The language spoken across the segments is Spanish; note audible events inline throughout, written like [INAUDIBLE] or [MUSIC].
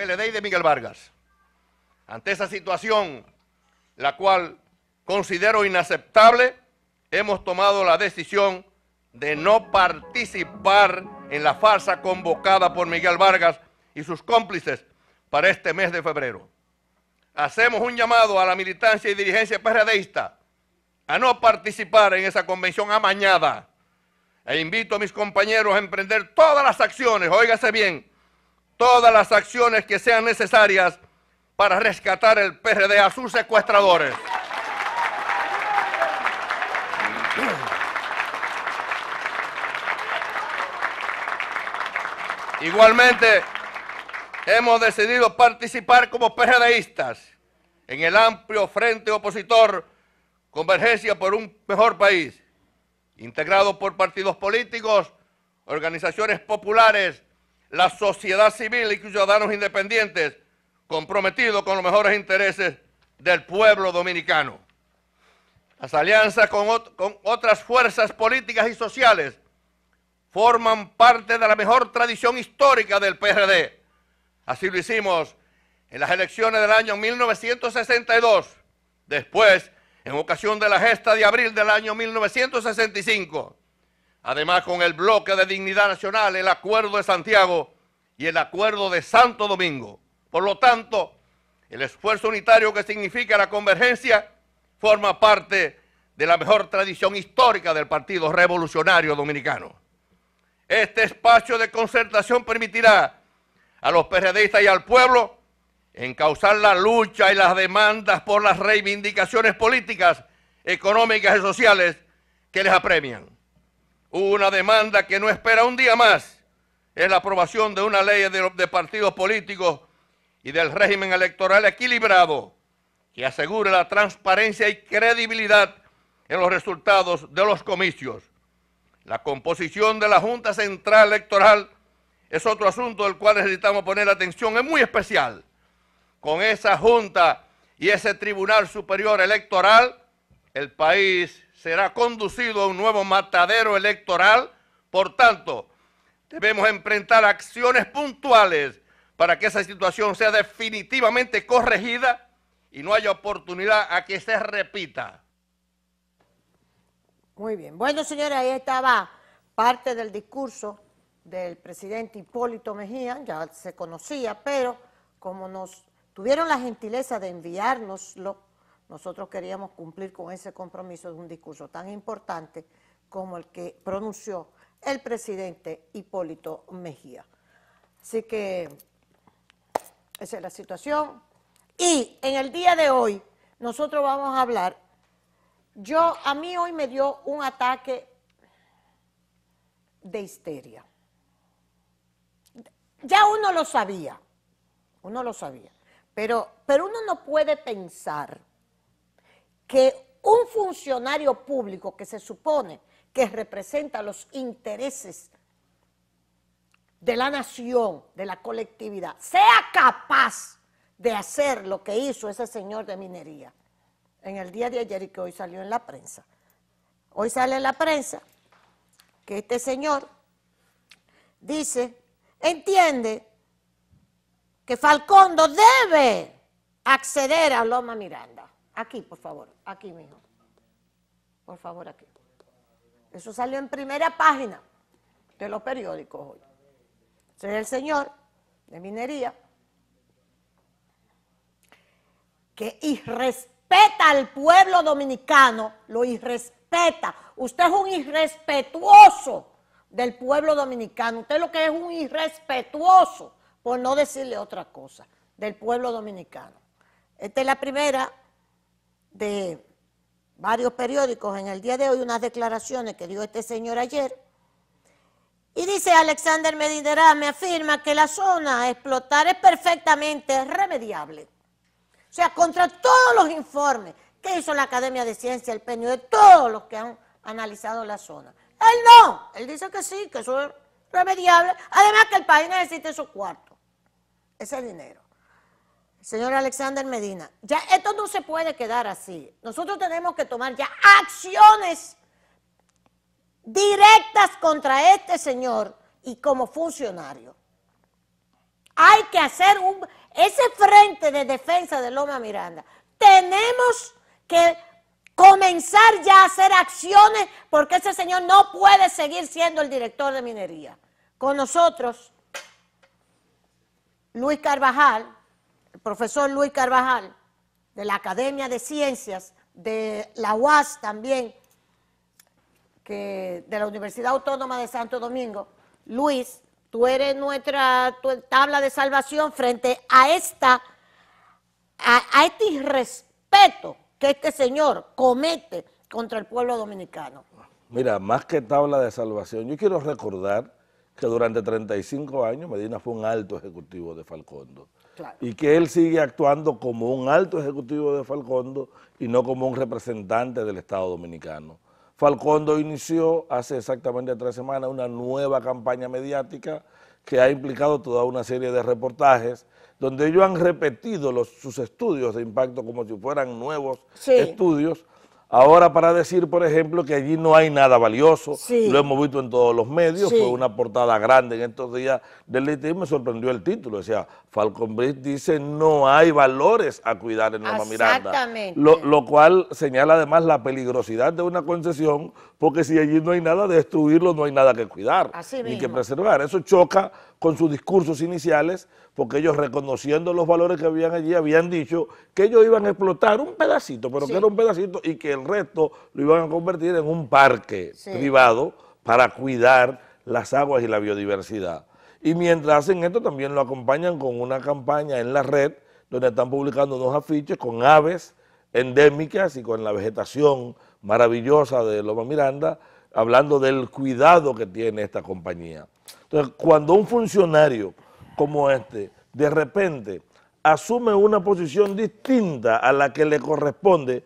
PLD de Miguel Vargas. Ante esa situación, la cual considero inaceptable, hemos tomado la decisión de no participar en la farsa convocada por Miguel Vargas y sus cómplices para este mes de febrero. Hacemos un llamado a la militancia y dirigencia PRDista a no participar en esa convención amañada e invito a mis compañeros a emprender todas las acciones, óigase bien, todas las acciones que sean necesarias para rescatar el PRD a sus secuestradores. Igualmente, hemos decidido participar como PRDistas en el amplio frente opositor Convergencia por un Mejor País, integrado por partidos políticos, organizaciones populares, la sociedad civil y ciudadanos independientes comprometidos con los mejores intereses del pueblo dominicano. Las alianzas con, otras fuerzas políticas y sociales forman parte de la mejor tradición histórica del PRD. Así lo hicimos en las elecciones del año 1962, después en ocasión de la gesta de abril del año 1965 Además, con el bloque de dignidad nacional, el acuerdo de Santiago y el acuerdo de Santo Domingo. Por lo tanto, el esfuerzo unitario que significa la convergencia forma parte de la mejor tradición histórica del Partido Revolucionario Dominicano. Este espacio de concertación permitirá a los periodistas y al pueblo encauzar la lucha y las demandas por las reivindicaciones políticas, económicas y sociales que les apremian. Una demanda que no espera un día más es la aprobación de una ley de, partidos políticos y del régimen electoral equilibrado que asegure la transparencia y credibilidad en los resultados de los comicios. La composición de la Junta Central Electoral es otro asunto del cual necesitamos poner atención, es muy especial. Con esa Junta y ese Tribunal Superior Electoral, el país será conducido a un nuevo matadero electoral. Por tanto, debemos enfrentar acciones puntuales para que esa situación sea definitivamente corregida y no haya oportunidad a que se repita. Muy bien. Bueno, señores, ahí estaba parte del discurso del presidente Hipólito Mejía, ya se conocía, pero como nos tuvieron la gentileza de enviarnos lo nosotros queríamos cumplir con ese compromiso de un discurso tan importante como el que pronunció el presidente Hipólito Mejía. Así que esa es la situación. Y en el día de hoy nosotros vamos a hablar, yo, a mí hoy me dio un ataque de histeria. Ya uno lo sabía, uno lo sabía, pero, pero uno no puede pensar que un funcionario público que se supone que representa los intereses de la nación, de la colectividad, sea capaz de hacer lo que hizo ese señor de minería en el día de ayer y que hoy salió en la prensa. Hoy sale en la prensa que este señor dice, entiende que Falcondo debe acceder a Loma Miranda. Aquí, por favor, aquí, mijo. Por favor, aquí. Eso salió en primera página de los periódicos hoy. Ese es el señor de minería que irrespeta al pueblo dominicano, lo irrespeta. Usted es un irrespetuoso del pueblo dominicano. Usted lo que es un irrespetuoso, por no decirle otra cosa, del pueblo dominicano. Esta es la primera de varios periódicos en el día de hoy unas declaraciones que dio este señor ayer. Y dice Alexander Medinera, me afirma que la zona a explotar es perfectamente remediable. O sea, contra todos los informes que hizo la Academia de Ciencia, el PNU de todos los que han analizado la zona. Él no, él dice que sí, que eso es remediable. Además que el país necesita esos cuartos, ese dinero. Señor Alexander Medina, ya esto no se puede quedar así. Nosotros tenemos que tomar ya acciones directas contra este señor y como funcionario. Hay que hacer un, ese frente de defensa de Loma Miranda. Tenemos que comenzar ya a hacer acciones porque ese señor no puede seguir siendo el director de minería. Con nosotros, Luis Carvajal, profesor Luis Carvajal, de la Academia de Ciencias, de la UAS también, que de la Universidad Autónoma de Santo Domingo. Luis, tú eres nuestra tabla de salvación frente a esta, a este irrespeto que este señor comete contra el pueblo dominicano. Mira, más que tabla de salvación, yo quiero recordar que durante 35 años Medina fue un alto ejecutivo de Falcondo. Y que él sigue actuando como un alto ejecutivo de Falcondo y no como un representante del Estado Dominicano. Falcondo inició hace exactamente tres semanas una nueva campaña mediática que ha implicado toda una serie de reportajes donde ellos han repetido sus estudios de impacto como si fueran nuevos estudios Ahora para decir, por ejemplo, que allí no hay nada valioso, lo hemos visto en todos los medios, fue una portada grande en estos días del y me sorprendió el título, o sea, Falcon dice no hay valores a cuidar en Nueva Miranda. Lo, cual señala además la peligrosidad de una concesión, porque si allí no hay nada, destruirlo no hay nada que cuidar, ni que preservar. Eso choca con sus discursos iniciales, porque ellos reconociendo los valores que habían allí, habían dicho que ellos iban a explotar un pedacito, pero que era un pedacito y que el resto lo iban a convertir en un parque privado para cuidar las aguas y la biodiversidad. Y mientras hacen esto también lo acompañan con una campaña en la red donde están publicando unos afiches con aves endémicas y con la vegetación maravillosa de Loma Miranda, hablando del cuidado que tiene esta compañía. Entonces, cuando un funcionario como este, de repente, asume una posición distinta a la que le corresponde,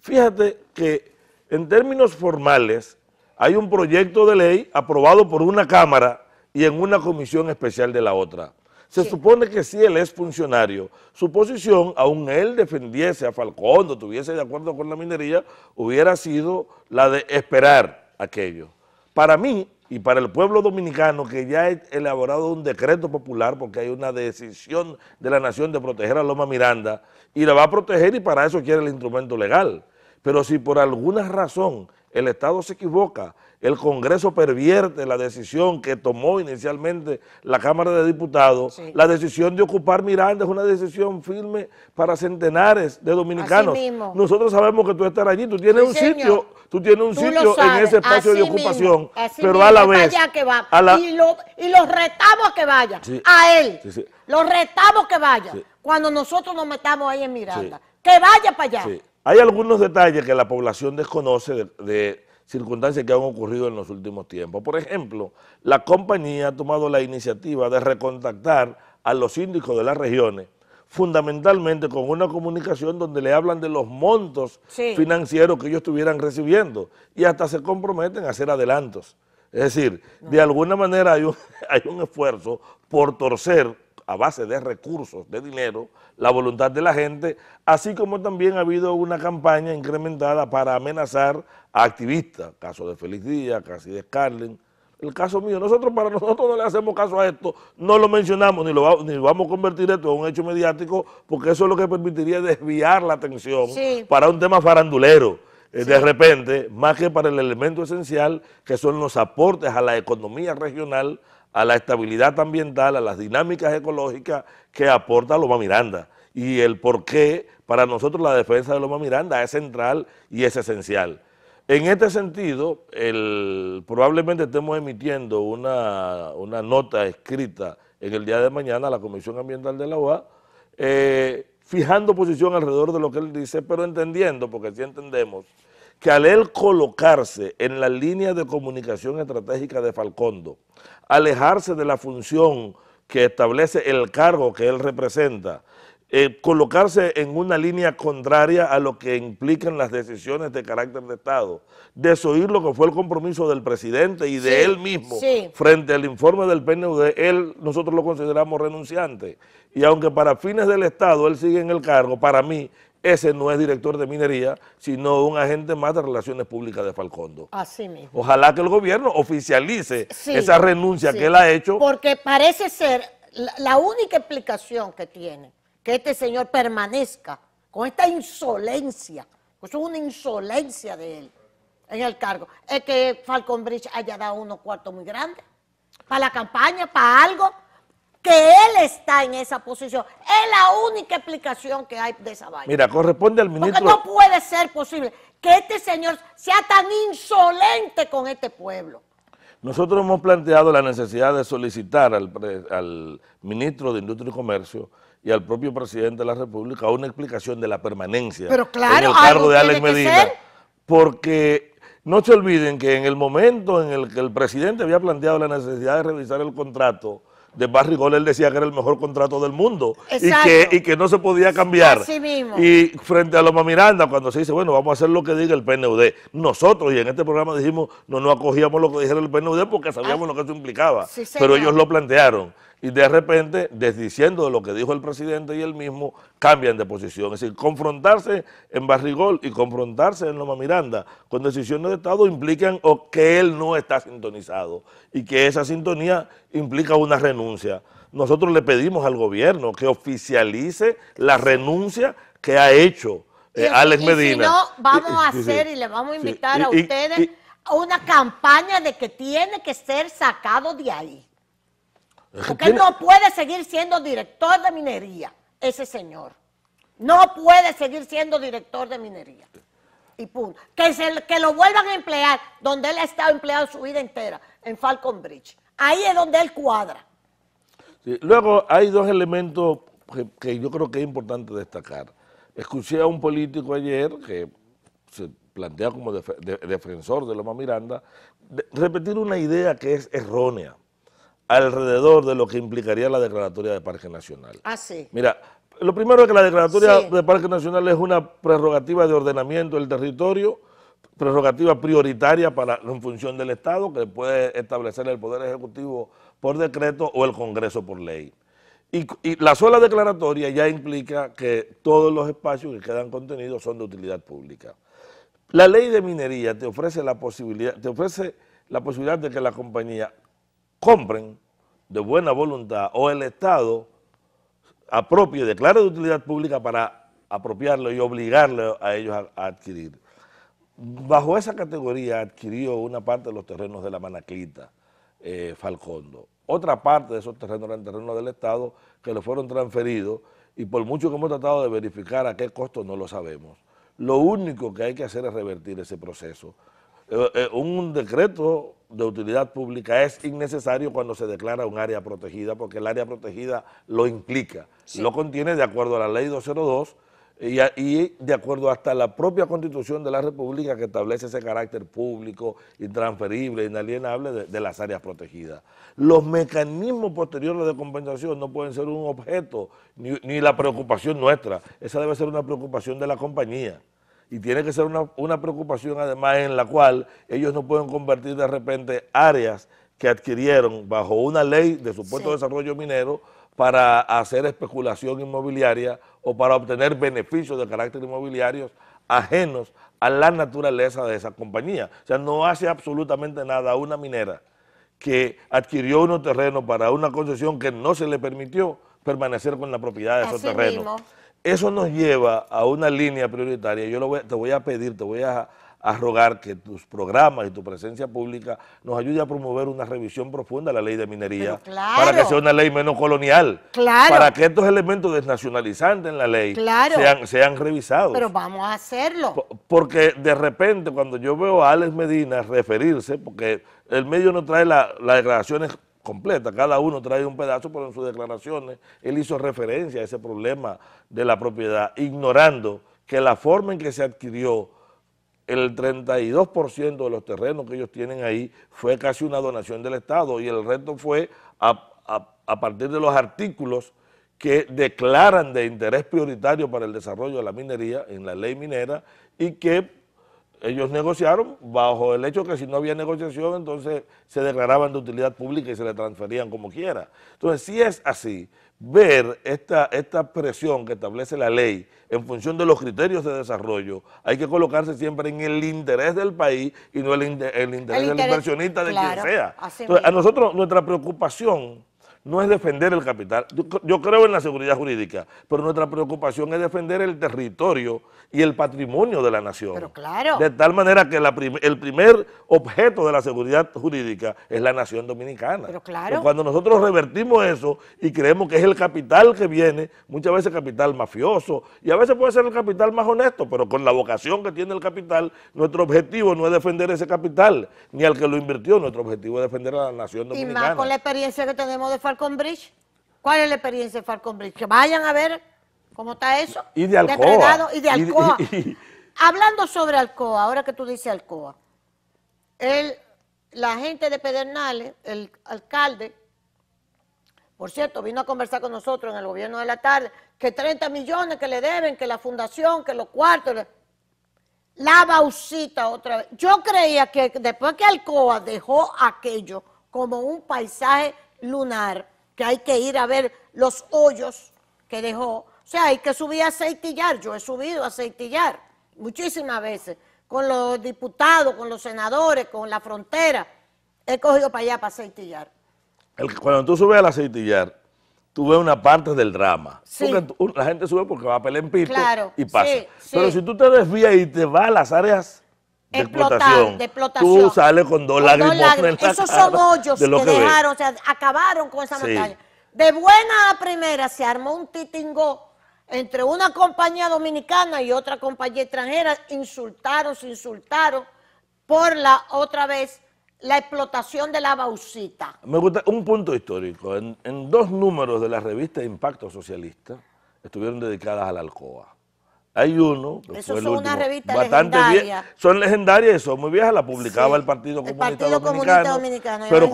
fíjate que en términos formales hay un proyecto de ley aprobado por una Cámara y en una comisión especial de la otra. Se supone que si él es funcionario, su posición, aun él defendiese a Falcón o tuviese de acuerdo con la minería, hubiera sido la de esperar aquello. Para mí, y para el pueblo dominicano que ya ha elaborado un decreto popular porque hay una decisión de la nación de proteger a Loma Miranda y la va a proteger y para eso quiere el instrumento legal. Pero si por alguna razón el Estado se equivoca, el Congreso pervierte la decisión que tomó inicialmente la Cámara de Diputados, la decisión de ocupar Miranda es una decisión firme para centenares de dominicanos. Nosotros sabemos que tú estás allí, tú tienes un sitio, tú tienes un sitio en ese espacio de ocupación, pero a la vez... Y, los retamos que vaya a él, los retamos que vayan, cuando nosotros nos metamos ahí en Miranda, que vaya para allá. Hay algunos detalles que la población desconoce de, circunstancias que han ocurrido en los últimos tiempos. Por ejemplo, la compañía ha tomado la iniciativa de recontactar a los síndicos de las regiones fundamentalmente con una comunicación donde le hablan de los montos financieros que ellos estuvieran recibiendo y hasta se comprometen a hacer adelantos. Es decir, de alguna manera [LAUGHS] hay un esfuerzo por torcer a base de recursos, de dinero, la voluntad de la gente, así como también ha habido una campaña incrementada para amenazar a activistas, caso de Feliz Díaz, casi de Scarlett, el caso mío, nosotros para nosotros no le hacemos caso a esto, no lo mencionamos, ni lo vamos a convertir esto en un hecho mediático, porque eso es lo que permitiría desviar la atención para un tema farandulero. Eh, de repente, más que para el elemento esencial, que son los aportes a la economía regional a la estabilidad ambiental, a las dinámicas ecológicas que aporta Loma Miranda. Y el por qué para nosotros la defensa de Loma Miranda es central y es esencial. En este sentido, probablemente estemos emitiendo una, nota escrita en el día de mañana a la Comisión Ambiental de la UA, eh, fijando posición alrededor de lo que él dice, pero entendiendo, porque sí entendemos, que al él colocarse en la línea de comunicación estratégica de Falcondo, alejarse de la función que establece el cargo que él representa, eh, colocarse en una línea contraria a lo que implican las decisiones de carácter de Estado, desoír lo que fue el compromiso del presidente y de él mismo frente al informe del PNUD, él nosotros lo consideramos renunciante. Y aunque para fines del Estado él sigue en el cargo, para mí ese no es director de minería, sino un agente más de relaciones públicas de Falcondo. Así mismo. Ojalá que el gobierno oficialice esa renuncia que él ha hecho. Porque parece ser la, única explicación que tiene que este señor permanezca con esta insolencia, pues es una insolencia de él en el cargo, es que Falcon Bridge haya dado unos cuartos muy grandes para la campaña, para algo que él está en esa posición. Es la única explicación que hay de esa vaina. Mira, corresponde al ministro. Porque no puede ser posible que este señor sea tan insolente con este pueblo. Nosotros hemos planteado la necesidad de solicitar al, ministro de Industria y Comercio y al propio presidente de la República una explicación de la permanencia Pero claro, en el cargo de Alex Medina. Porque no se olviden que en el momento en el que el presidente había planteado la necesidad de revisar el contrato, de Barry Gold, él decía que era el mejor contrato del mundo y que, y que, no se podía cambiar. Y frente a Loma Miranda, cuando se dice, bueno, vamos a hacer lo que diga el PNUD, nosotros y en este programa dijimos, no nos acogíamos lo que dijera el PNUD porque sabíamos ah. lo que eso implicaba, pero ellos lo plantearon y de repente, desdiciendo de lo que dijo el presidente y él mismo, cambian de posición. Es decir, confrontarse en Barrigol y confrontarse en Loma Miranda con decisiones de Estado implican que él no está sintonizado y que esa sintonía implica una renuncia. Nosotros le pedimos al gobierno que oficialice la renuncia que ha hecho eh, Alex Medina. Si no, vamos a hacer y le vamos a invitar a ustedes a una campaña de que tiene que ser sacado de ahí. Porque él no puede seguir siendo director de minería, ese señor. No puede seguir siendo director de minería. Y punto. Que, que lo vuelvan a emplear donde él ha estado empleado su vida entera, en Falcon Bridge. Ahí es donde él cuadra. Luego hay dos elementos que, yo creo que es importante destacar. Escuché a un político ayer que se plantea como defensor de Loma Miranda repetir una idea que es errónea alrededor de lo que implicaría la declaratoria de Parque Nacional. Ah, sí. Mira, lo primero es que la declaratoria de Parque Nacional es una prerrogativa de ordenamiento del territorio, prerrogativa prioritaria para en función del Estado, que puede establecer el Poder Ejecutivo por decreto o el Congreso por ley. Y, y, la sola declaratoria ya implica que todos los espacios que quedan contenidos son de utilidad pública. La ley de minería te ofrece la posibilidad, te ofrece la posibilidad de que la compañía compren de buena voluntad o el Estado apropie, declare de utilidad pública para apropiarlo y obligarlo a ellos a, adquirir. Bajo esa categoría adquirió una parte de los terrenos de la Manaclita, eh, Falcondo. Otra parte de esos terrenos eran terrenos del Estado que le fueron transferidos y por mucho que hemos tratado de verificar a qué costo no lo sabemos. Lo único que hay que hacer es revertir ese proceso. Eh, eh, un decreto de utilidad pública es innecesario cuando se declara un área protegida, porque el área protegida lo implica, lo contiene de acuerdo a la ley 202 y, de acuerdo hasta la propia constitución de la República que establece ese carácter público, intransferible, inalienable de, las áreas protegidas. Los mecanismos posteriores de compensación no pueden ser un objeto ni la preocupación nuestra, esa debe ser una preocupación de la compañía y tiene que ser una, preocupación además en la cual ellos no pueden convertir de repente áreas que adquirieron bajo una ley de supuesto desarrollo minero para hacer especulación inmobiliaria o para obtener beneficios de carácter inmobiliario ajenos a la naturaleza de esa compañía. O sea, no hace absolutamente nada una minera que adquirió unos terrenos para una concesión que no se le permitió permanecer con la propiedad de su esos terrenos eso nos lleva a una línea prioritaria. Yo lo te voy a pedir, te voy a, rogar que tus programas y tu presencia pública nos ayude a promover una revisión profunda de la ley de minería para que sea una ley menos colonial. Claro. Para que estos elementos desnacionalizantes en la ley sean, revisados. Pero vamos a hacerlo. Porque de repente cuando yo veo a Alex Medina referirse, porque el medio no trae las declaraciones completa. Cada uno trae un pedazo, pero en sus declaraciones él hizo referencia a ese problema de la propiedad, ignorando que la forma en que se adquirió el 32% de los terrenos que ellos tienen ahí fue casi una donación del Estado y el resto fue a, a partir de los artículos que declaran de interés prioritario para el desarrollo de la minería en la ley minera y que ellos negociaron bajo el hecho que si no había negociación, entonces se declaraban de utilidad pública y se le transferían como quiera. Entonces, si es así, ver esta, esta presión que establece la ley en función de los criterios de desarrollo, hay que colocarse siempre en el interés del país y no el, el, interés, del inversionista de quien sea. Entonces, a nosotros, nuestra preocupación no es defender el capital. Yo, creo en la seguridad jurídica, pero nuestra preocupación es defender el territorio y el patrimonio de la nación. Pero claro. De tal manera que el primer objeto de la seguridad jurídica es la nación dominicana. Pero pues claro. cuando nosotros revertimos eso y creemos que es el capital que viene, muchas veces capital mafioso, y a veces puede ser el capital más honesto, pero con la vocación que tiene el capital, nuestro objetivo no es defender ese capital, ni al que lo invirtió, nuestro objetivo es defender a la nación dominicana. Y más con la experiencia que tenemos de Bridge? ¿Cuál es la experiencia de Falcon Bridge? Que vayan a ver cómo está eso. Y de Alcoa. y de Alcoa. [LAUGHS] Hablando sobre Alcoa, ahora que tú dices Alcoa, el, la gente de Pedernales, el alcalde, por cierto, vino a conversar con nosotros en el gobierno de la tarde, que 30 millones que le deben, que la fundación, que los cuartos, la baucita otra vez. Yo creía que después que Alcoa dejó aquello como un paisaje lunar, que hay que ir a ver los hoyos que dejó. O sea, hay que subir a aceitillar. Yo he subido a aceitillar muchísimas veces con los diputados, con los senadores, con la frontera. He cogido para allá para aceitillar. cuando tú subes al aceitillar, tú ves una parte del drama. la gente sube porque va a pelear en y pasa. Pero si tú te desvías y te vas a las áreas explotación. De explotación. Tú sales con dos lágrimas en Esos son hoyos que, dejaron, o sea, acabaron con esa montaña. De buena a primera se armó un titingo entre una compañía dominicana y otra compañía extranjera. Insultaron, se insultaron por la otra vez la explotación de la bauxita. Me gusta un punto histórico. En, dos números de la revista Impacto Socialista estuvieron dedicadas a la Alcoa. Hay uno. son bastante legendaria. son legendarias y son muy viejas. La publicaba el Partido Comunista Dominicano. pero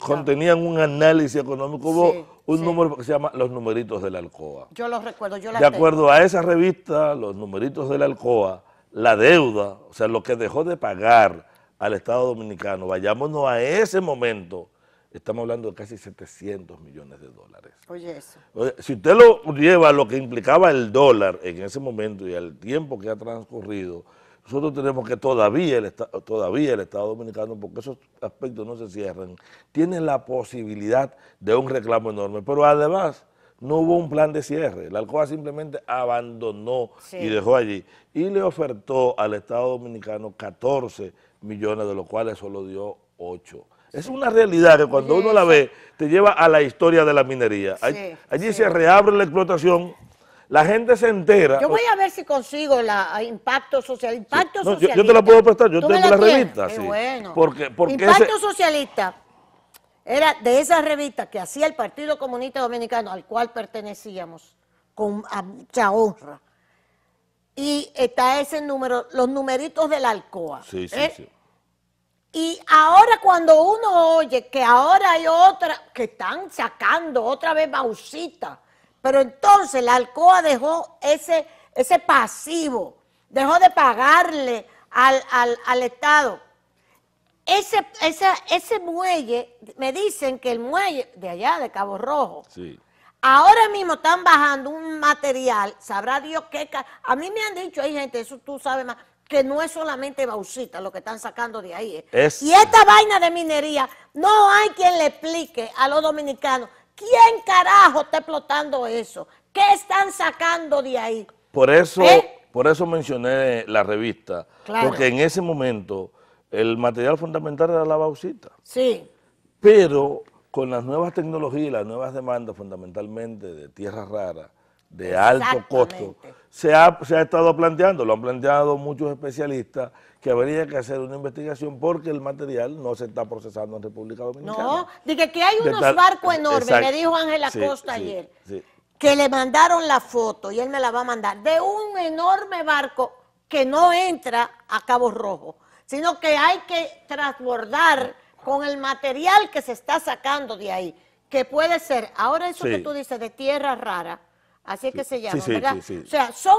contenían un análisis económico. Hubo un número que se llama Los Numeritos de la Alcoa. Yo los recuerdo, yo las De acuerdo a esa revista, Los Numeritos de la Alcoa, la deuda, o sea, lo que dejó de pagar al Estado Dominicano, vayámonos a ese momento Estamos hablando de casi 700 millones de dólares. Oye, eso. si usted lo lleva a lo que implicaba el dólar en ese momento y al tiempo que ha transcurrido, nosotros tenemos que todavía el, todavía el Estado Dominicano, porque esos aspectos no se cierran, tiene la posibilidad de un reclamo enorme. Pero además, no hubo un plan de cierre. La Alcoa simplemente abandonó y dejó allí. Y le ofertó al Estado Dominicano 14 millones, de los cuales solo dio 8. Es una realidad que cuando uno la ve, te lleva a la historia de la minería. allí, se reabre la explotación, la gente se entera. Yo voy a ver si consigo la impacto social. Impacto socialista. Yo, te la puedo prestar, yo tengo la, revista. Qué bueno. Porque, porque impacto socialista era de esa revista que hacía el Partido Comunista Dominicano, al cual pertenecíamos, con mucha honra. Y está ese número, los numeritos de la Alcoa. Sí, sí, ¿Eh? sí. Y ahora cuando uno oye que ahora hay otra, que están sacando otra vez Bausita, pero entonces la Alcoa dejó ese, ese pasivo, dejó de pagarle al, Estado. Ese, ese, muelle, me dicen que el muelle de allá, de Cabo Rojo, ahora mismo están bajando un material, sabrá Dios qué... A mí me han dicho, hay gente, eso tú sabes más, que no es solamente Bausita lo que están sacando de ahí. Eh. Y esta vaina de minería, no hay quien le explique a los dominicanos quién carajo está explotando eso, qué están sacando de ahí. Por eso, ¿Eh? por eso mencioné la revista, porque en ese momento el material fundamental era la Bausita. Sí. Pero con las nuevas tecnologías y las nuevas demandas fundamentalmente de tierras raras, de alto costo, se ha, estado planteando, lo han planteado muchos especialistas, que habría que hacer una investigación porque el material no se está procesando en República Dominicana. No, dije que, hay unos barcos enormes, me dijo Ángel Acosta ayer, que le mandaron la foto y él me la va a mandar, de un enorme barco que no entra a Cabo Rojo, sino que hay que transbordar con el material que se está sacando de ahí, que puede ser, ahora eso que tú dices de tierra rara, Así es que se llama, O sea, son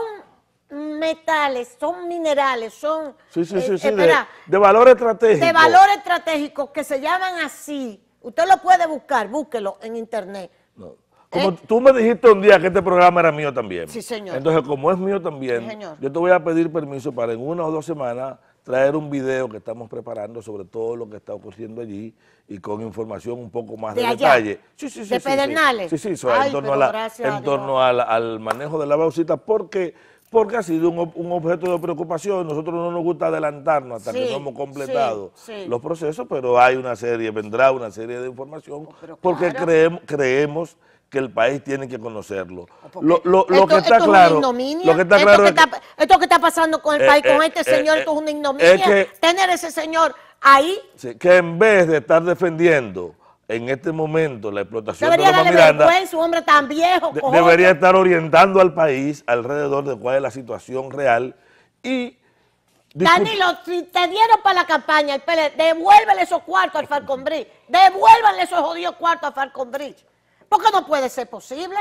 metales, son minerales, son eh, eh, de, valor estratégico. De valor estratégico que se llaman así. Usted lo puede buscar, búsquelo en internet. ¿Eh? Como tú me dijiste un día que este programa era mío también. Sí, señor. Entonces, como es mío también, yo te voy a pedir permiso para en una o dos semanas traer un video que estamos preparando sobre todo lo que está ocurriendo allí y con información un poco más de, detalle. Sí, sí, sí, de Pedernales. Sí, sí, en torno, al, manejo de la bauxita porque, porque ha sido un, objeto de preocupación. Nosotros no nos gusta adelantarnos hasta que no hemos completado los procesos, pero hay una serie, vendrá una serie de información oh, porque creemos, creemos que el país tiene que conocerlo. Oh, lo, que está claro, es una lo esto que está, pasando con el eh, país, con eh, este eh, señor, esto es una ignominia. Es que, Tener ese señor ahí, que en vez de estar defendiendo en este momento la explotación debería de la Miranda, su hombre tan viejo, debería estar orientando al país alrededor de cuál es la situación real y Danilo, si te dieron para la campaña devuélvele esos cuartos al Falcon Bridge. Devuélvanle esos jodidos cuartos al Falcon Bridge. Porque no puede ser posible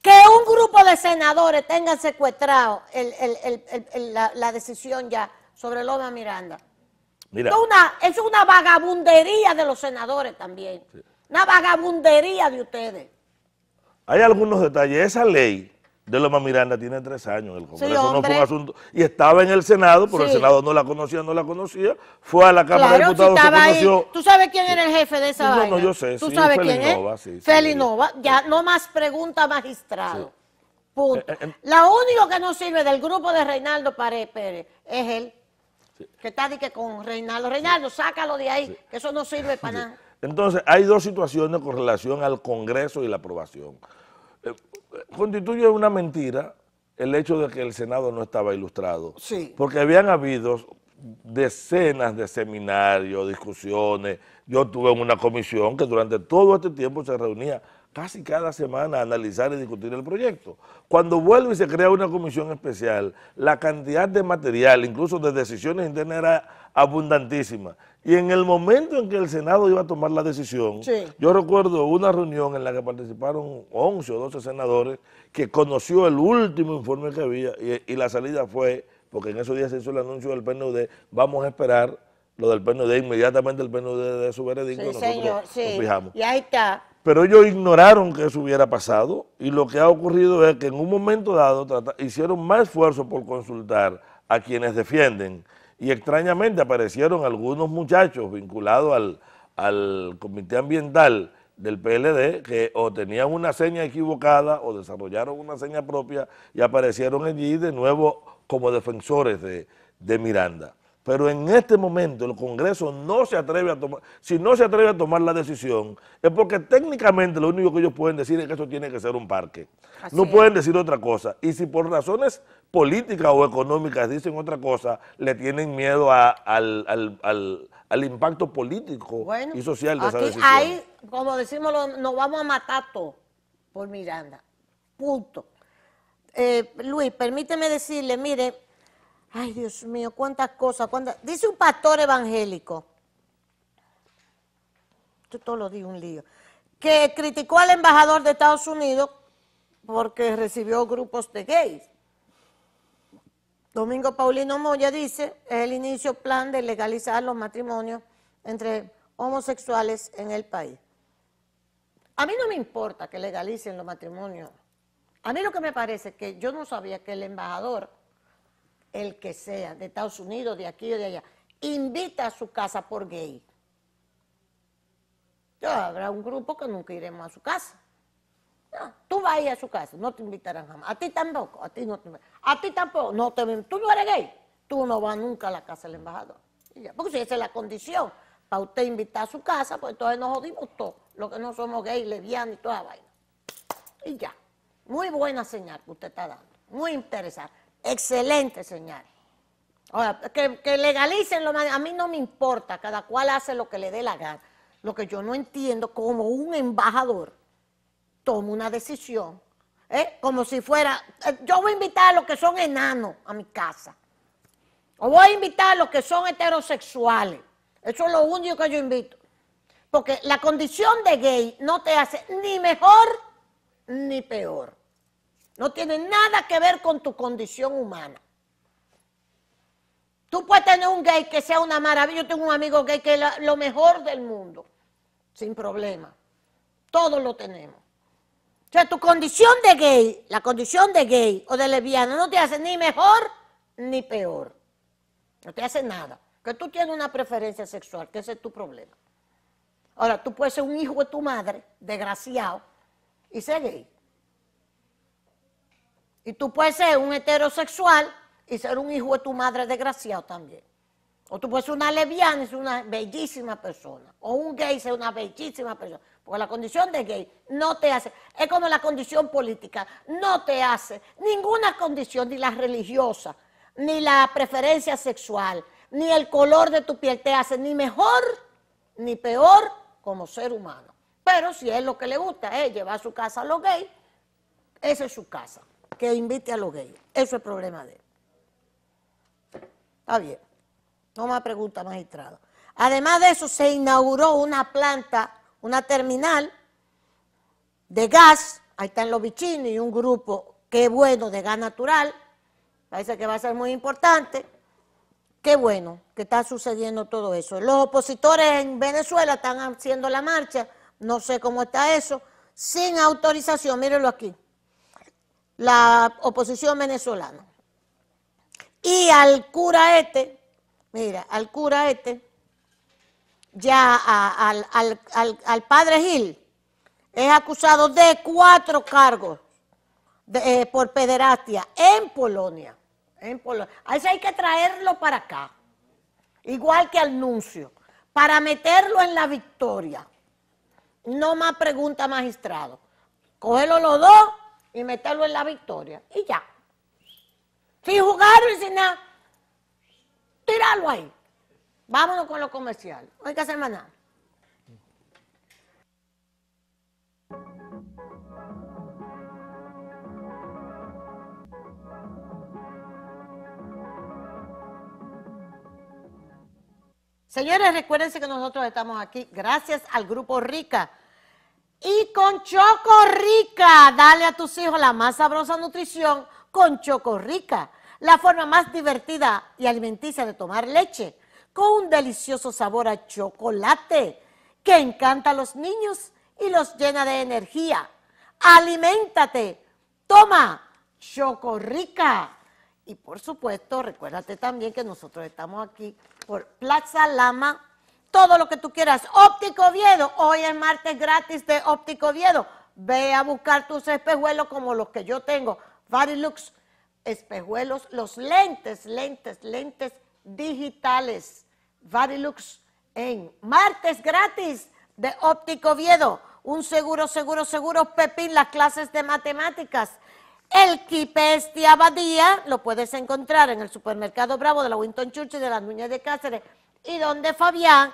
que un grupo de senadores tengan secuestrado la, decisión ya sobre Loma Miranda. Mira. es una vagabundería de los senadores también. Una vagabundería de ustedes. Hay algunos detalles. Esa ley de Loma Miranda tiene tres años en el Congreso, no fue asunto. Y estaba en el Senado, pero el Senado no la conocía, no la conocía. Fue a la Cámara de Diputados, ¿Tú sabes quién era el jefe de esa No, vaina? no, yo sé. ¿Tú sabes quién Nova, es? Sí, Felinova. ya no más pregunta magistrado. Punto. Eh, eh, em. la única que no sirve del grupo de Reinaldo Pérez es él. Que está con Reinaldo. Reinaldo, sácalo de ahí, que eso no sirve para nada. Entonces, hay dos situaciones con relación al Congreso y la aprobación. Eh, constituye una mentira el hecho de que el Senado no estaba ilustrado. Sí. Porque habían habido decenas de seminarios, discusiones. Yo tuve en una comisión que durante todo este tiempo se reunía casi cada semana analizar y discutir el proyecto. Cuando vuelve y se crea una comisión especial, la cantidad de material, incluso de decisiones internas, era abundantísima. Y en el momento en que el Senado iba a tomar la decisión, yo recuerdo una reunión en la que participaron 11 o 12 senadores que conoció el último informe que había y, la salida fue, porque en esos días se hizo el anuncio del PNUD, vamos a esperar lo del PNUD, inmediatamente el PNUD de su veredicto, nosotros señor, Y ahí está. Pero ellos ignoraron que eso hubiera pasado y lo que ha ocurrido es que en un momento dado hicieron más esfuerzo por consultar a quienes defienden y extrañamente aparecieron algunos muchachos vinculados al, Comité Ambiental del PLD que o tenían una seña equivocada o desarrollaron una seña propia y aparecieron allí de nuevo como defensores de Miranda. Pero en este momento el Congreso no se atreve a tomar, si no se atreve a tomar la decisión, es porque técnicamente lo único que ellos pueden decir es que eso tiene que ser un parque. no pueden decir otra cosa. Y si por razones políticas o económicas dicen otra cosa, le tienen miedo al, impacto político y social de esa decisión. Ahí, como decimos, nos vamos a matar todos por Miranda. Punto. Eh, Luis, permíteme decirle, mire, Ay, Dios mío, cuántas cosas, Dice un pastor evangélico, esto todo lo digo un lío, que criticó al embajador de Estados Unidos porque recibió grupos de gays. Domingo Paulino Moya dice, es el inicio plan de legalizar los matrimonios entre homosexuales en el país. A mí no me importa que legalicen los matrimonios. A mí lo que me parece que yo no sabía que el embajador el que sea, de Estados Unidos, de aquí o de allá, invita a su casa por gay. Yo, habrá un grupo que nunca iremos a su casa. tú vas a ir a su casa, no te invitarán jamás. A ti tampoco, a ti no te A ti tampoco, no Tú no eres gay, tú no vas nunca a la casa del embajador. Porque si esa es la condición, para usted invitar a su casa, pues entonces nos jodimos todos, los que no somos gays, lesbianas y toda la vaina. Y ya. Muy buena señal que usted está dando, muy interesante. Excelente señal. Ahora, que, legalicen, lo, a mí no me importa, cada cual hace lo que le dé la gana. Lo que yo no entiendo, como un embajador toma una decisión, ¿eh? como si fuera, eh, yo voy a invitar a los que son enanos a mi casa, o voy a invitar a los que son heterosexuales, eso es lo único que yo invito, porque la condición de gay no te hace ni mejor ni peor. No tiene nada que ver con tu condición humana. Tú puedes tener un gay que sea una maravilla. Yo tengo un amigo gay que es lo mejor del mundo, sin problema. Todos lo tenemos. O sea, tu condición de gay, la condición de gay o de lesbiana no te hace ni mejor ni peor. No te hace nada. Que tú tienes una preferencia sexual, que ese es tu problema. Ahora, tú puedes ser un hijo de tu madre, desgraciado, y ser gay. Y tú puedes ser un heterosexual y ser un hijo de tu madre desgraciado también. O tú puedes ser una lesbiana y ser una bellísima persona. O un gay ser una bellísima persona. Porque la condición de gay no te hace, es como la condición política, no te hace ninguna condición, ni la religiosa, ni la preferencia sexual, ni el color de tu piel te hace ni mejor ni peor como ser humano. Pero si es lo que le gusta, es llevar a su casa a los gays, esa es su casa que invite a los gays. Eso es problema de él. Está bien. No más pregunta, magistrado. Además de eso, se inauguró una planta, una terminal de gas. Ahí están los bichinos y un grupo, qué bueno, de gas natural. Parece que va a ser muy importante. Qué bueno que está sucediendo todo eso. Los opositores en Venezuela están haciendo la marcha, no sé cómo está eso, sin autorización, mírenlo aquí la oposición venezolana. Y al cura este, mira, al cura este, ya al, padre Gil, es acusado de cuatro cargos eh, por pederastia en Polonia. En Polonia. A ese hay que traerlo para acá, igual que al nuncio, para meterlo en la victoria. No más pregunta magistrado. Cógelo los dos y meterlo en la victoria. Y ya. Sin jugar y sin nada. Tíralo ahí. Vámonos con lo comercial. Hay que hacer más Señores, recuérdense que nosotros estamos aquí gracias al Grupo Rica y con Choco Rica, dale a tus hijos la más sabrosa nutrición con Choco Rica, la forma más divertida y alimenticia de tomar leche, con un delicioso sabor a chocolate que encanta a los niños y los llena de energía. Aliméntate, toma Choco Rica. Y por supuesto, recuérdate también que nosotros estamos aquí por Plaza Lama todo lo que tú quieras. Óptico viedo, hoy es martes gratis de Óptico Oviedo. Ve a buscar tus espejuelos como los que yo tengo. Varilux, espejuelos, los lentes, lentes, lentes digitales. Varilux en martes gratis de Óptico Oviedo. Un seguro, seguro, seguro, Pepín, las clases de matemáticas. El Kipes Abadía lo puedes encontrar en el supermercado Bravo de la Winton Churchill de las Nuñas de Cáceres y donde Fabián,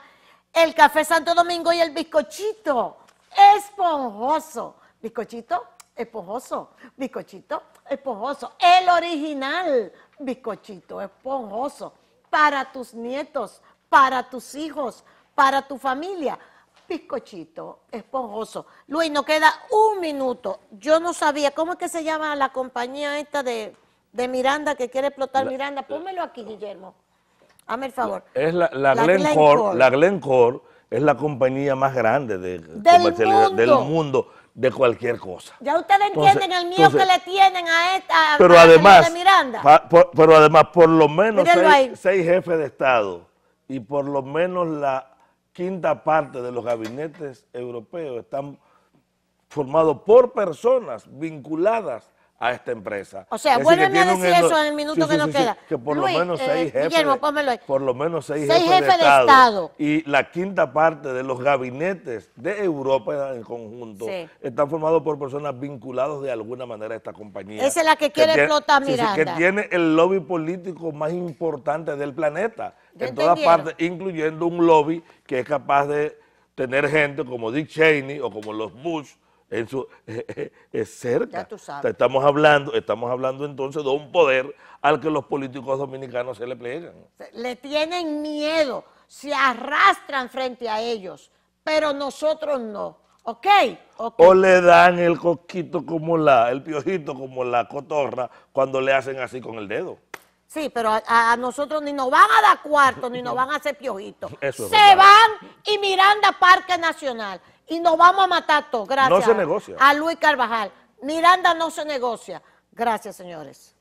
el café Santo Domingo y el bizcochito esponjoso. Bizcochito esponjoso, bizcochito esponjoso. El original bizcochito esponjoso para tus nietos, para tus hijos, para tu familia. Bizcochito esponjoso. Luis, no queda un minuto. Yo no sabía, ¿cómo es que se llama la compañía esta de, Miranda que quiere explotar Miranda? Pónmelo aquí, Guillermo el favor. Es la, la, Glencore, es la compañía más grande del mundo. del mundo de cualquier cosa. Ya ustedes entienden el miedo que le tienen a esta a de Miranda. pero además, por lo menos seis, jefes de Estado y por lo menos la quinta parte de los gabinetes europeos están formados por personas vinculadas a esta empresa. O sea, vuélveme a decir eso en el minuto que nos queda. Que por lo menos seis eh, jefes. por lo menos seis, jefes, de, Estado, Y la quinta parte de los gabinetes de Europa en conjunto están formados por personas vinculadas de alguna manera a esta compañía. Esa es la que quiere explotar tiene, que tiene el lobby político más importante del planeta. en todas partes, incluyendo un lobby que es capaz de tener gente como Dick Cheney o como los Bush, [LAUGHS] es cerca. Estamos hablando, estamos hablando entonces de un poder al que los políticos dominicanos se le plegan. Le tienen miedo, se arrastran frente a ellos, pero nosotros no. ¿Ok? O le dan el coquito como la, el piojito como la cotorra cuando le hacen así con el dedo. Sí, pero a, nosotros ni nos van a dar cuarto, ni [LAUGHS] nos van a hacer piojito Se van y Miranda Parque Nacional. Y nos vamos a todos, gracias. No se negocia. A Luis Carvajal. Miranda no se negocia. Gracias, señores.